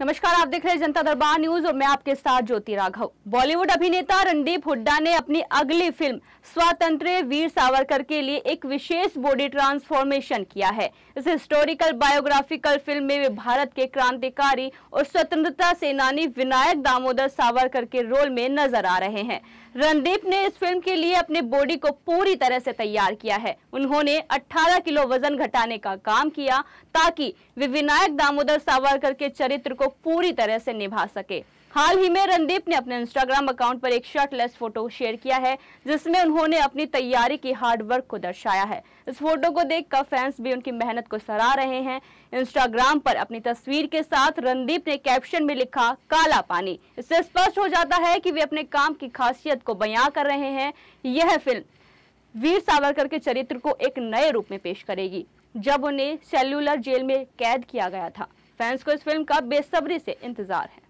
नमस्कार आप देख रहे हैं जनता दरबार न्यूज और मैं आपके साथ ज्योति राघव बॉलीवुड अभिनेता रणदीप हुड्डा ने अपनी अगली फिल्म स्वातंत्र वीर सावरकर के लिए एक विशेष बॉडी ट्रांसफॉर्मेशन किया है इस हिस्टोरिकल बायोग्राफिकल फिल्म में वे भारत के क्रांतिकारी और स्वतंत्रता सेनानी विनायक दामोदर सावरकर के रोल में नजर आ रहे हैं रणदीप ने इस फिल्म के लिए अपने बॉडी को पूरी तरह से तैयार किया है उन्होंने 18 किलो वजन घटाने का काम किया ताकि वे विनायक दामोदर सावरकर के चरित्र को को पूरी तरह से निभा सके हाल ही में रणदीप ने अपने इंस्टाग्राम अकाउंट पर एक शर्टलेस फोटो शेयर किया है जिसमें उन्होंने अपनी तैयारी की हार्डवर्क को दर्शाया है इस फोटो को देखकर फैंस भी उनकी मेहनत को सराह रहे हैं इंस्टाग्राम पर अपनी तस्वीर के साथ रणदीप ने कैप्शन में लिखा काला पानी इससे स्पष्ट हो जाता है कि वे अपने काम की खासियत को बया कर रहे हैं यह फिल्म वीर सावरकर के चरित्र को एक नए रूप में पेश करेगी जब उन्हें सेल्यूलर जेल में कैद किया गया था फैंस को इस फिल्म का बेसब्री से इंतजार है